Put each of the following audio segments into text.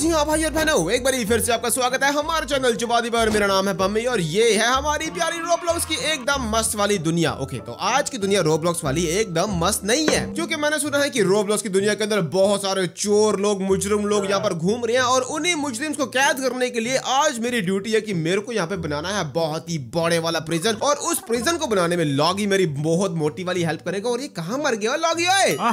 जी हाँ भाई और बहनों एक बार फिर से आपका स्वागत है हमारे चैनल चुपादी पर मेरा नाम है पम्मी और ये है हमारी प्यारी रोब्लॉक्स की एकदम मस्त वाली दुनिया ओके तो आज की दुनिया रोब्लॉक्स वाली एकदम मस्त नहीं है क्योंकि मैंने सुना है कि रोब्लॉक्स की दुनिया के अंदर बहुत सारे चोर लोग मुजरिम लोग यहाँ पर घूम रहे हैं और उन्हीं मुजरिम को कैद करने के लिए आज मेरी ड्यूटी है की मेरे को यहाँ पे बनाना है बहुत ही बड़े वाला प्रिजन और उस प्रिजन को बनाने में लॉगी मेरी बहुत मोटी वाली हेल्प करेगा और ये कहाँ मर गया लॉगी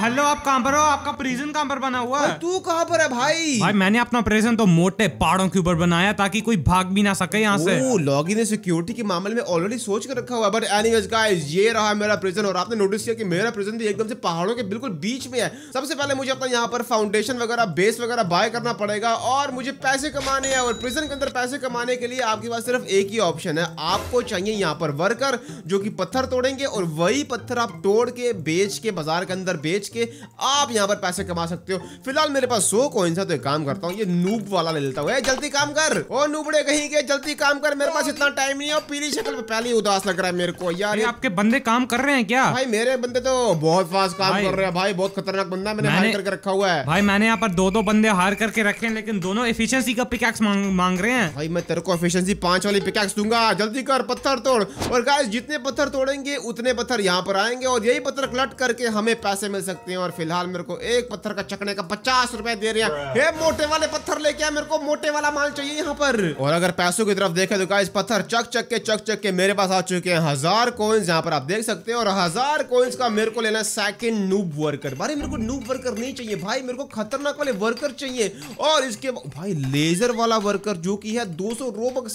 हेलो आप कहाँ पर हो आपका प्रिजन कहाँ पर बना हुआ तू कहाँ पर है भाई मैंने अपना अपना प्रेजन तो मोटे पहाड़ों के ऊपर बनाया ताकि कोई भाग भी ना सके यहाँ से लॉग इन सिक्योरिटी के मामले में ऑलरेडी सोच कर रखा हुआ बट एनीवेज गाइस ये रहा मेरा प्रेजन और आपने नोटिस किया कि मेरा प्रेजन भी एकदम से पहाड़ों के बिल्कुल बीच में है सबसे पहले मुझे अपना यहाँ पर फाउंडेशन वगैरह बेस वगैरह बाय करना पड़ेगा और मुझे पैसे कमाने हैं और प्रेजन के अंदर पैसे कमाने के लिए आपके पास सिर्फ एक ही ऑप्शन है आपको चाहिए यहाँ पर वर्कर जो कि पत्थर तोड़ेंगे और वही पत्थर आप तोड़ के बेच के बाजार के अंदर बेच के आप यहाँ पर पैसे कमा सकते हो फिलहाल मेरे पास सो कोइन है तो एक काम करता हूँ ये नूब वाला ले लेता हूँ जल्दी काम कर ओ नूबड़े कहीं के जल्दी काम कर मेरे पास इतना टाइम नहीं है पीली शक्ल में पहले उदास लग रहा है मेरे को यार आपके बंदे काम कर रहे हैं क्या भाई मेरे बंदे तो बहुत फास्ट काम कर रहे हैं भाई बहुत खतरनाक बंदा मैंने हायर करके रखा हुआ है भाई मैंने यहाँ पर दो दो बंदे हार करके रखे हैं लेकिन दोनों एफिशिएंसी का पिकैक्स मांग रहे हैं भाई मैं तेरे को एफिशिएंसी पांच वाली पिकैक्स दूंगा जल्दी कर पत्थर तोड़ और गाइस जितने पत्थर तोड़ेंगे उतने पत्थर यहाँ पर आएंगे और यही पत्थर कलेक्ट करके हमें पैसे मिल सकते हैं और फिलहाल मेरे को एक पत्थर का चकने का पचास रुपए दे रहे हैं मोटे वाले वाले पत्थर लेके आया मेरे को मोटे वाला माल चाहिए यहाँ पर और अगर पैसों की तरफ देखे तो इस पत्थर चक चक के चक चक के मेरे पास आ चुके हैं हजार कोइंस यहाँ पर आप देख सकते हैं और हजार कोइंस का मेरे को लेना है सेकंड नूब वर्कर भाई मेरे को नूब वर्कर नहीं चाहिए भाई मेरे को खतरनाक वाले वर्कर चाहिए और इसके भाई लेजर वाला वर्कर जो की है दो सौ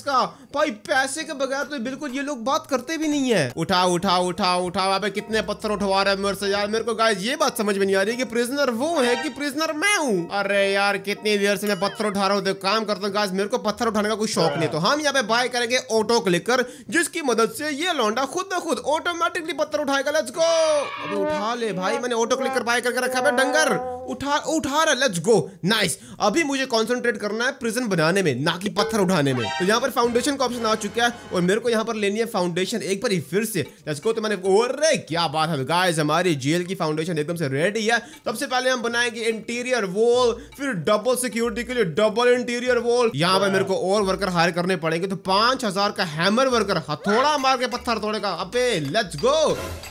का भाई पैसे के बगैर तो बिल्कुल ये लोग बात करते भी नहीं है उठा उठा उठा उठा वहां पे कितने पत्थर उठवा रहे हैं मेरे से यार मेरे को गाइस ये बात समझ में नहीं आ रही कि प्रिजनर वो है कि प्रिजनर मैं हूँ अरे यार कितनी देर जैसे मैं पत्थर उठा रहा हूँ देखो काम करता हूँ गाइस मेरे को पत्थर उठाने का कोई शौक नहीं तो हम यहाँ पे बाय करेंगे ऑटो क्लिक कर जिसकी मदद से ये लौंडा खुद ब खुद ऑटोमेटिकली पत्थर उठाएगा लेट्स गो अभी उठा ले भाई मैंने ऑटो क्लिक कर बाय करके रखा है डंगर उठा उठा रहा लेट्स गो नाइस अभी मुझे कॉन्सेंट्रेट करना है प्रिजन बनाने में ना कि पत्थर उठाने में तो यहाँ पर फाउंडेशन का ऑप्शन आ चुका है और मेरे को यहाँ पर लेनी है फाउंडेशन एक बार फिर से लेट्स गो तो मैंने ओर क्या बात है गाइस हमारी जेल की फाउंडेशन एकदम से रेडी है सबसे पहले हम बनाएंगे इंटीरियर वॉल फिर डबल सिक्योरिटी के लिए डबल इंटीरियर वॉल यहाँ पर मेरे को और वर्कर हायर करने पड़ेंगे तो पांच का हैमर वर्कर हथौड़ा मार के पत्थर तोड़ेगा अब लेट्स गो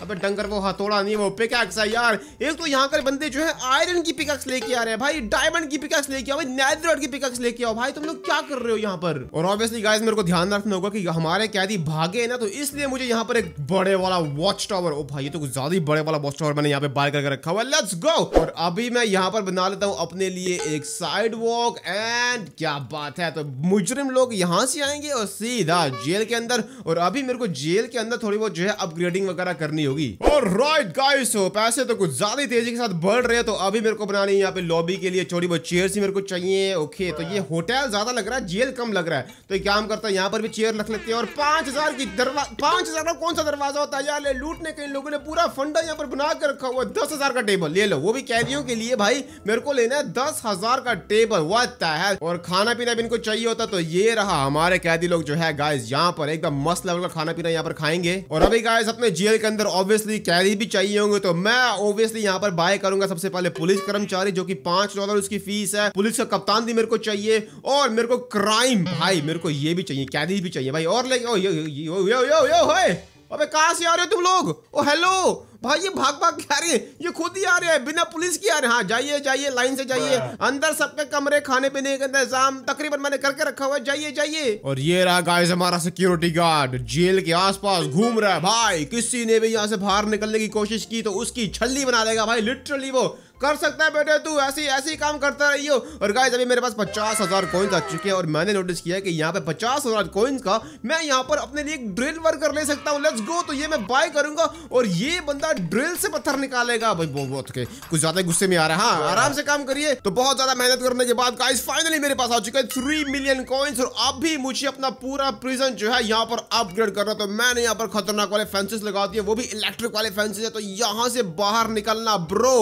अब डंगर वो हथौड़ा नहीं वो पे क्या यार एक तो यहाँ के बंदे जो है आयरन डायमंड की पिकक्स लेके आ रहे हैं भाई डायमंड की पिकक्स लेके आओ भाई नैदरोड की पिकक्स लेके आओ भाई तुम लोग क्या कर रहे हो यहाँ पर और ऑब्वियसली गाइस मेरे को ध्यान रखना होगा कि हमारे कैदी भागे ना तो इसलिए मुझे यहाँ पर एक बड़े वाला वॉच टावर ओ भाई ये तो कुछ ज्यादा ही बड़े वाला वॉच टावर मैंने यहाँ पे बाय करके रखा हुआ लेट्स गो और अभी मैं यहाँ पर बना लेता हूँ अपने लिए एक साइड वॉक एंड क्या बात है तो मुजरिम लोग यहाँ से आएंगे और सीधा जेल के अंदर और अभी मेरे को जेल के अंदर थोड़ी बहुत जो है अपग्रेडिंग वगैरह करनी होगी और राइट गाइस पैसे तो कुछ ज्यादा तेजी के साथ बढ़ रहे हैं तो अभी मेरे को बनानी है यहाँ पे लॉबी के लिए छोटी बहुत चेयर ही मेरे को चाहिए ओके तो ये होटल हाँ। ज़्यादा लग रहा है जेल कम लग रहा है तो एक काम करता है यहाँ पर भी चेयर रख लेते हैं और पांच हज़ार की दरवाजा पांच हज़ार का कौन सा दरवाजा होता है यार ले लूटने के लोगों ने पूरा फंडा यहाँ पर बना कर रखा हुआ दस हज़ार का टेबल ले लो वो भी कैदियों के लिए भाई मेरे को लेना है दस हज़ार का टेबल वह है और खाना पीना भी इनको चाहिए होता तो ये रहा हमारे कैदी लोग जो है गायस यहाँ पर एकदम मस्त लेवल का खाना पीना यहाँ पर खाएंगे और अभी गायस अपने जेल के अंदर ऑब्वियसली कैदी भी चाहिए होंगे तो मैं ऑब्वियसली यहाँ पर बाय करूंगा सबसे पहले पुलिस पुलिस कर्मचारी जो कि पांच डॉलर उसकी फीस है पुलिस का कप्तान भी मेरे को चाहिए और मेरे को क्राइम भाई मेरे को ये भी चाहिए कैदी भी चाहिए भाई और लेके अबे कहा से आ रहे हो तुम लोग ओ हेलो भाई ये भाग भाग के आ रहे हैं ये खुद ही आ रहे हैं बिना पुलिस के आ रहे हैं हाँ जाइए जाइए लाइन से जाइए अंदर सबके कमरे खाने पीने का इंतजाम तकरीबन मैंने करके रखा हुआ है जाइए जाइए और ये रहा गाइस हमारा सिक्योरिटी गार्ड जेल के आसपास घूम रहा है भाई किसी ने भी यहाँ से बाहर निकलने की कोशिश की तो उसकी छल्ली बना देगा भाई लिटरली वो कर सकता है बेटे तू ऐसी ऐसी काम करता रही हो और गाइज अभी मेरे पास पचास हजार कोइंस आ चुके हैं और मैंने नोटिस किया कि यहाँ पे पचास हजार कोइंस का मैं यहाँ पर अपने लिए एक ड्रिल वर्क कर ले सकता हूँ लेट्स गो तो ये मैं बाय करूंगा और ये बंदा ड्रिल से पत्थर निकालेगा भाई बहुत बहुत के कुछ ज्यादा गुस्से में आ रहा है हाँ आराम से काम करिए तो बहुत ज्यादा मेहनत करने के बाद गाइज फाइनली मेरे पास आ चुका है थ्री मिलियन कॉइन्स और अब भी मुझे अपना पूरा प्रिजन जो है यहाँ पर अपग्रेड करना तो मैंने यहाँ पर खतरनाक वाले फेंसेस लगा दिए वो भी इलेक्ट्रिक वाले फेंसेस है तो यहाँ से बाहर निकलना ब्रो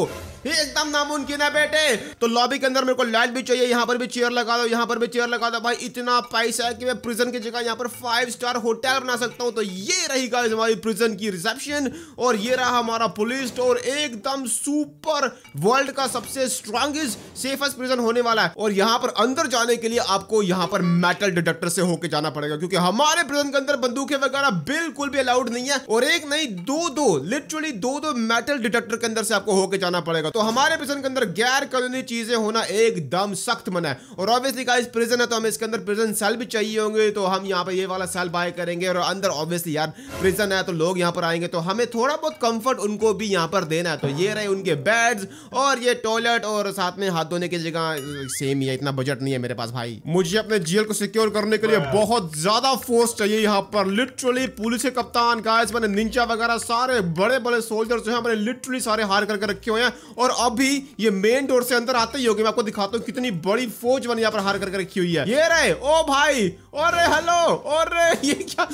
एकदम नामुमकिन है बेटे तो लॉबी के अंदर मेरे को लाइट भी चाहिए यहाँ पर भी चेयर लगा दो यहाँ पर भी चेयर लगा दो भाई इतना पैसा है कि मैं प्रिजन की जगह यहाँ पर फाइव स्टार होटल बना सकता हूँ तो ये रहेगा हमारी प्रिजन की रिसेप्शन और ये रहा हमारा पुलिस स्टोर एकदम सुपर वर्ल्ड का सबसे स्ट्रांगेस्ट सेफेस्ट प्रिजन होने वाला है और यहाँ पर अंदर जाने के लिए आपको यहाँ पर मेटल डिटेक्टर से होके जाना पड़ेगा क्योंकि हमारे प्रिजन के अंदर बंदूकें वगैरह बिल्कुल भी अलाउड नहीं है और एक नहीं दो दो लिटरली दो दो मेटल डिटेक्टर के अंदर से आपको होके जाना पड़ेगा तो हमारे हमारे प्रिजन के अंदर गैर कानूनी चीजें होना एकदम सख्त मना है और ऑब्वियसली गाइस प्रिजन है तो हमें इसके अंदर प्रिजन सेल भी चाहिए होंगे तो हम यहाँ पर ये वाला सेल बाय करेंगे और अंदर ऑब्वियसली यार प्रिजन है तो लोग यहाँ पर आएंगे तो हमें थोड़ा बहुत कंफर्ट उनको भी यहाँ पर देना है तो ये रहे उनके बेड्स और ये टॉयलेट और साथ में हाथ धोने की जगह सेम ही है इतना बजट नहीं है मेरे पास भाई मुझे अपने जेल को सिक्योर करने के लिए बहुत ज्यादा फोर्स चाहिए यहाँ पर लिटरली पुलिस के कप्तान गाइस मैंने निंजा वगैरह सारे बड़े बड़े सोल्जर्स जो है मैंने लिटरली सारे हार करके रखे हुए हैं और अभी ये मेन डोर से अंदर आते ही होगी मैं आपको दिखाता हूँ कितनी बड़ी फौज बनी यहाँ पर हार करके रखी हुई है ये रहे ओ भाई और हेलो और ये क्या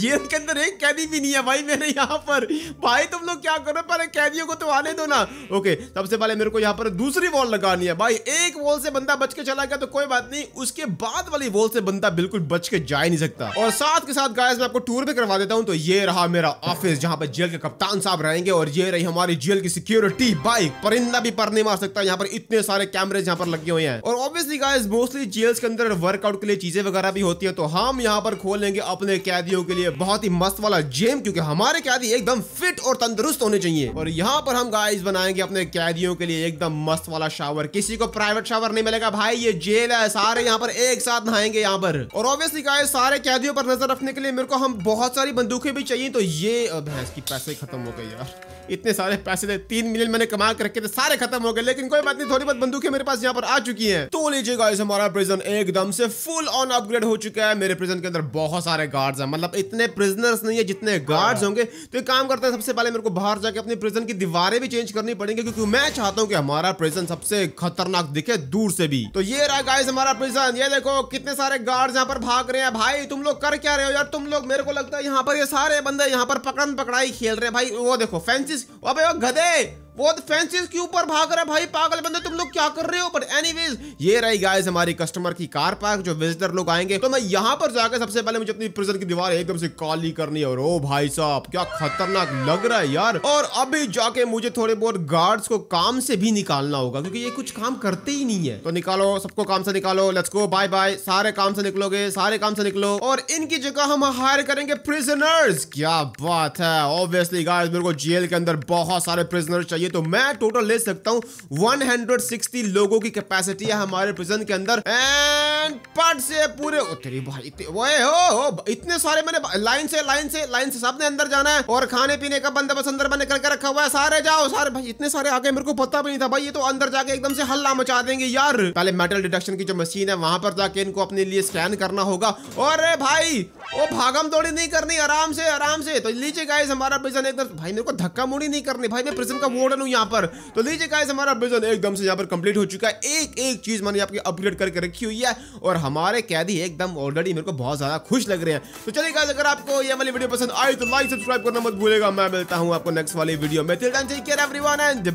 जेल के अंदर एक कैदी भी नहीं है भाई मेरे यहाँ पर भाई तुम लोग क्या करो पहले कैदियों को तो आने दो ना ओके सबसे पहले मेरे को यहाँ पर दूसरी वॉल लगानी है भाई एक वॉल से बंदा बच के चला गया तो कोई बात नहीं उसके बाद वाली वॉल से बंदा बिल्कुल बच के जा ही नहीं सकता और साथ के साथ गाय आपको टूर भी करवा देता हूँ तो ये रहा मेरा ऑफिस जहाँ पर जेल के कप्तान साहब रहेंगे और ये रही हमारी जेल की सिक्योरिटी बाइक परिंदा बंदा भी पर नहीं मार सकता यहाँ पर इतने सारे कैमरे यहाँ पर लगे हुए हैं और ऑब्वियसली गाइस मोस्टली जेल्स के अंदर वर्कआउट के लिए चीजें वगैरह भी होती है तो हम यहाँ पर खोलेंगे अपने कैदियों के लिए बहुत ही मस्त वाला जेम क्योंकि हमारे कैदी एकदम फिट और तंदुरुस्त होने चाहिए और यहाँ पर हम गाइस बनाएंगे अपने कैदियों के लिए एकदम मस्त वाला शावर किसी को प्राइवेट शावर नहीं मिलेगा भाई ये जेल है सारे यहाँ पर एक साथ नहाएंगे यहाँ पर और ऑब्वियसली गाइस सारे कैदियों पर नजर रखने के लिए मेरे को हम बहुत सारी बंदूकें भी चाहिए तो ये भैंस की पैसे खत्म हो गए यार इतने सारे पैसे थे तीन मिलियन मैंने कमा के रखे थे सारे खत्म हो गए लेकिन कोई बात नहीं थोड़ी बहुत बंदूकें मेरे पास यहाँ पर आ चुकी है तो लीजिए गाइस हमारा प्रिजन एकदम से फुल ऑन अपग्रेड हो चुका है मेरे प्रिजन के अंदर बहुत सारे गार्ड्स हैं मतलब इतने प्रिजनर्स नहीं है जितने गार्ड्स हाँ। होंगे तो एक काम करते हैं सबसे पहले मेरे को बाहर जाके अपने प्रिजन की दीवारें भी चेंज करनी पड़ेंगे क्योंकि मैं चाहता हूँ कि हमारा प्रिजन सबसे खतरनाक दिखे दूर से भी तो ये रहा गाइस हमारा प्रिजन ये देखो कितने सारे गार्ड्स यहाँ पर भाग रहे हैं भाई तुम लोग कर क्या रहे हो यार तुम लोग मेरे को लगता है यहाँ पर ये सारे बंदे यहाँ पर पकड़न पकड़ाई खेल रहे हैं भाई वो देखो फैंसिस अबे वो गधे बहुत फैंसीज के ऊपर भाग रहा है भाई पागल बंदे तुम लोग क्या कर रहे हो पर एनीवेज ये रही गाइस हमारी कस्टमर की कार पार्क जो विजिटर लोग आएंगे तो मैं यहाँ पर जाकर सबसे पहले मुझे अपनी प्रिजन की दीवार एकदम से काली करनी है और ओ भाई साहब क्या खतरनाक लग रहा है यार और अभी जाके मुझे थोड़े बहुत गार्ड्स को काम से भी निकालना होगा क्योंकि ये कुछ काम करते ही नहीं है तो निकालो सबको काम से निकालो लेट्स गो बाय बाय सारे काम से निकलोगे सारे काम से निकलो और इनकी जगह हम हायर करेंगे प्रिजनर्स क्या बात है ऑब्वियसली गाइस मेरे को जेल के अंदर बहुत सारे प्रिजनर्स चाहिए तो मैं टोटल ले सकता हूँ वन हंड्रेड सिक्सटी लोगों की कैपेसिटी है हमारे प्रिजन के अंदर एंड पट से पूरे तेरी भाई इतने, हो, हो, इतने सारे मैंने लाइन से लाइन से लाइन से सबने अंदर जाना है और खाने पीने का बंदोबस्त अंदर मैंने करके रखा हुआ है सारे जाओ सारे भाई इतने सारे आगे मेरे को पता भी नहीं था भाई ये तो अंदर जाके एकदम से हल्ला मचा देंगे यार पहले मेटल डिडक्शन की जो मशीन है वहां पर जाके इनको अपने लिए स्कैन करना होगा और भाई ओ भागम दौड़ी नहीं करनी आराम से आराम से तो लीजिए गाइस हमारा प्रिजन एकदम भाई मेरे को धक्का मुड़ी नहीं करनी भाई मैं प्रिजन का वो इम्पोर्टेंट हूँ यहाँ पर तो लीजिए गाइस हमारा बिजन एकदम से यहाँ पर कंप्लीट हो चुका है एक एक चीज़ मैंने आपकी अपग्रेड करके रखी हुई है और हमारे कैदी एकदम ऑलरेडी मेरे को बहुत ज़्यादा खुश लग रहे हैं तो चलिए गाइस अगर आपको ये वाली वीडियो पसंद आई तो लाइक सब्सक्राइब करना मत भूलेगा मैं मिलता हूँ आपको नेक्स्ट वाली वीडियो में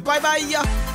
बाय बाय